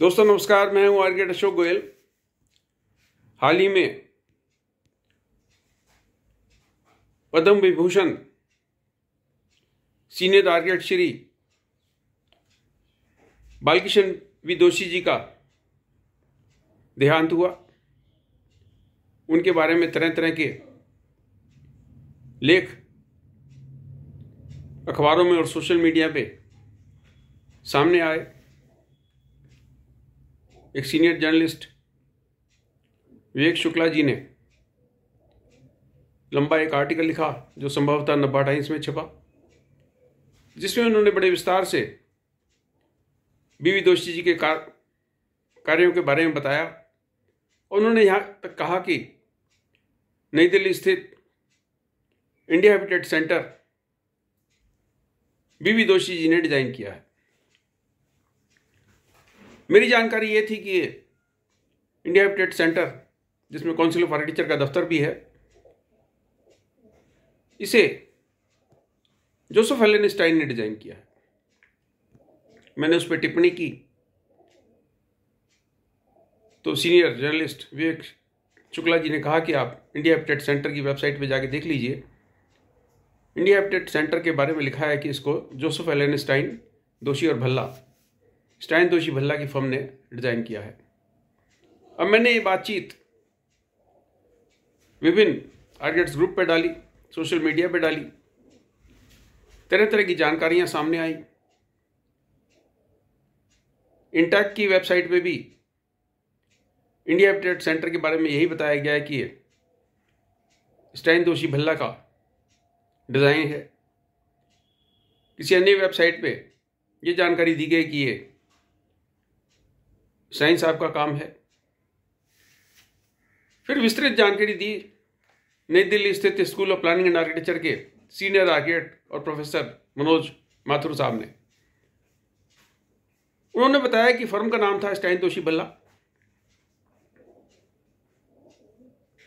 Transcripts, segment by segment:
दोस्तों नमस्कार मैं हूं आर्गेट अशोक गोयल हाल ही में पद्म विभूषण सीनियर आर्गेट श्री बालकिशन विदोषी जी का देहांत हुआ उनके बारे में तरह तरह के लेख अखबारों में और सोशल मीडिया पे सामने आए एक सीनियर जर्नलिस्ट विवेक शुक्ला जी ने लंबा एक आर्टिकल लिखा जो संभवतः नब्बा टाइम्स में छपा जिसमें उन्होंने बड़े विस्तार से बीवी दोषी जी के कार, कार्यों के बारे में बताया उन्होंने यहाँ तक कहा कि नई दिल्ली स्थित इंडिया हैबिटेट सेंटर बीवी दोषी जी ने डिज़ाइन किया है मेरी जानकारी ये थी कि ये इंडिया अपडेट सेंटर जिसमें काउंसिल ऑफ आर्किटेक्चर का दफ्तर भी है इसे जोसेफ स्टाइन ने डिज़ाइन किया है मैंने उस पर टिप्पणी की तो सीनियर जर्नलिस्ट विवेक शुक्ला जी ने कहा कि आप इंडिया अपडेट सेंटर की वेबसाइट पर जाके देख लीजिए इंडिया अपडेट सेंटर के बारे में लिखा है कि इसको जोसेफ स्टाइन दोषी और भल्ला स्टैन दोषी भल्ला की फर्म ने डिज़ाइन किया है अब मैंने ये बातचीत विभिन्न आर्गेट्स ग्रुप पर डाली सोशल मीडिया पर डाली तरह तरह की जानकारियां सामने आई इंटैक की वेबसाइट पे भी इंडिया अपडेट सेंटर के बारे में यही बताया गया है कि स्टैन दोषी भल्ला का डिज़ाइन है किसी अन्य वेबसाइट पे ये जानकारी दी गई कि ये साइंस आपका काम है फिर विस्तृत जानकारी दी नई दिल्ली स्थित school of planning and architecture के सीनियर आर्किटेक्ट और प्रोफेसर मनोज माथुर साहब ने उन्होंने बताया कि फर्म का नाम था स्टैन दोषी बल्ला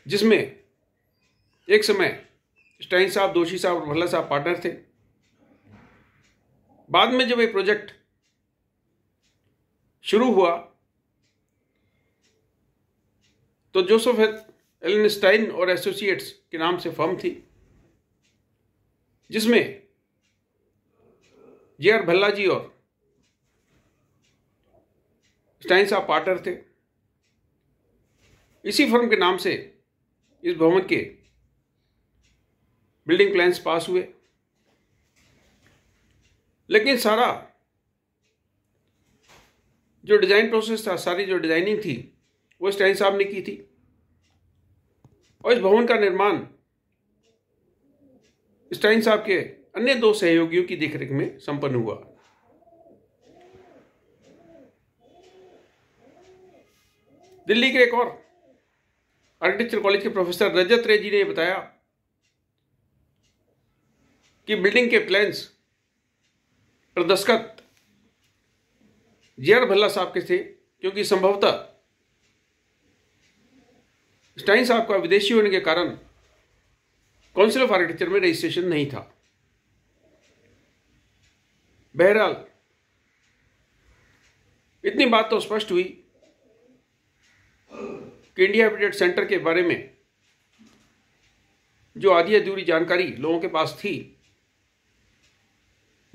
जिसमें एक समय स्टैन साहब दोषी साहब और भल्ला साहब पार्टनर थे बाद में जब ये प्रोजेक्ट शुरू हुआ तो जोसफ एलिनस्टाइन और एसोसिएट्स के नाम से फर्म थी जिसमें जे आर भल्ला जी और स्टाइन साहब पार्टनर थे इसी फर्म के नाम से इस भवन के बिल्डिंग प्लान्स पास हुए लेकिन सारा जो डिज़ाइन प्रोसेस था सारी जो डिज़ाइनिंग थी वेस्टाइन साहब ने की थी और इस भवन का निर्माण स्टाइन साहब के अन्य दो सहयोगियों की देखरेख में संपन्न हुआ दिल्ली के एक और आर्किटेक्चर कॉलेज के प्रोफेसर रजत रे जी ने बताया कि बिल्डिंग के प्लान्स पर दस्खत जे आर भल्ला साहब के थे क्योंकि संभवतः स्टाइन साहब का विदेशी होने के कारण काउंसिल ऑफ आर्किटेक्चर में रजिस्ट्रेशन नहीं था बहरहाल इतनी बात तो स्पष्ट हुई कि इंडिया अपडेट सेंटर के बारे में जो आधी अधूरी जानकारी लोगों के पास थी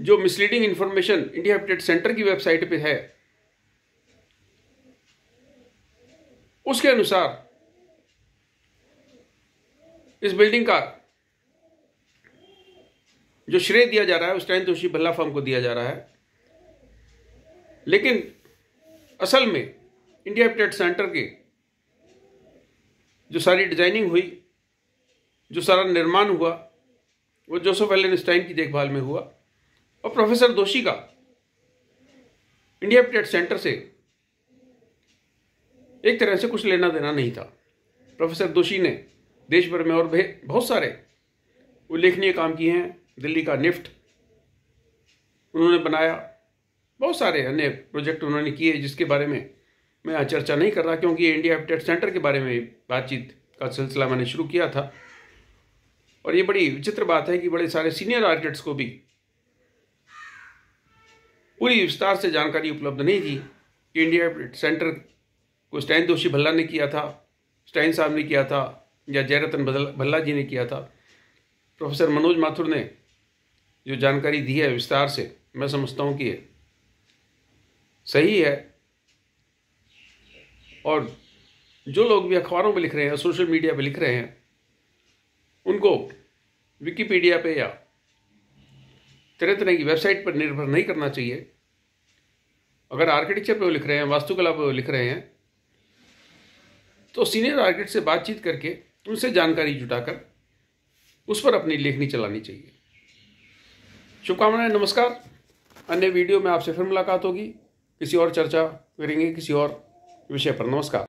जो misleading information India habitat centre की वेबसाइट पे है उसके अनुसार इस बिल्डिंग का जो श्रेय दिया जा रहा है उस टाइम जोशी तो भल्ला फॉर्म को दिया जा रहा है लेकिन असल में इंडिया ट्रेड सेंटर के जो सारी डिजाइनिंग हुई जो सारा निर्माण हुआ वो जोसेफ स्टाइन की देखभाल में हुआ और प्रोफेसर दोषी का इंडिया ट्रेड सेंटर से एक तरह से कुछ लेना देना नहीं था प्रोफेसर दोषी ने देश भर में और बहुत सारे उल्लेखनीय काम किए हैं दिल्ली का निफ्ट उन्होंने बनाया बहुत सारे अन्य प्रोजेक्ट उन्होंने किए जिसके बारे में मैं यहाँ चर्चा नहीं कर रहा क्योंकि इंडिया अपडेट सेंटर के बारे में बातचीत का सिलसिला मैंने शुरू किया था और ये बड़ी विचित्र बात है कि बड़े सारे सीनियर आर्किटेक्ट्स को भी पूरी विस्तार से जानकारी उपलब्ध नहीं थी कि इंडिया सेंटर को स्टैन दोषी भल्ला ने किया था स्टैन साहब ने किया था या जयरतन भल्ला जी ने किया था प्रोफेसर मनोज माथुर ने जो जानकारी दी है विस्तार से मैं समझता हूँ कि सही है और जो लोग भी अखबारों में लिख रहे हैं सोशल मीडिया पर लिख रहे हैं उनको विकीपीडिया पे या तरह तरह की वेबसाइट पर निर्भर नहीं करना चाहिए अगर आर्किटेक्चर पे वो लिख रहे हैं वास्तुकला पे वो लिख रहे हैं तो सीनियर आर्किटेक्ट से बातचीत करके उनसे जानकारी जुटाकर उस पर अपनी लेखनी चलानी चाहिए शुभकामनाएं नमस्कार अन्य वीडियो में आपसे फिर मुलाकात होगी किसी और चर्चा करेंगे किसी और विषय पर नमस्कार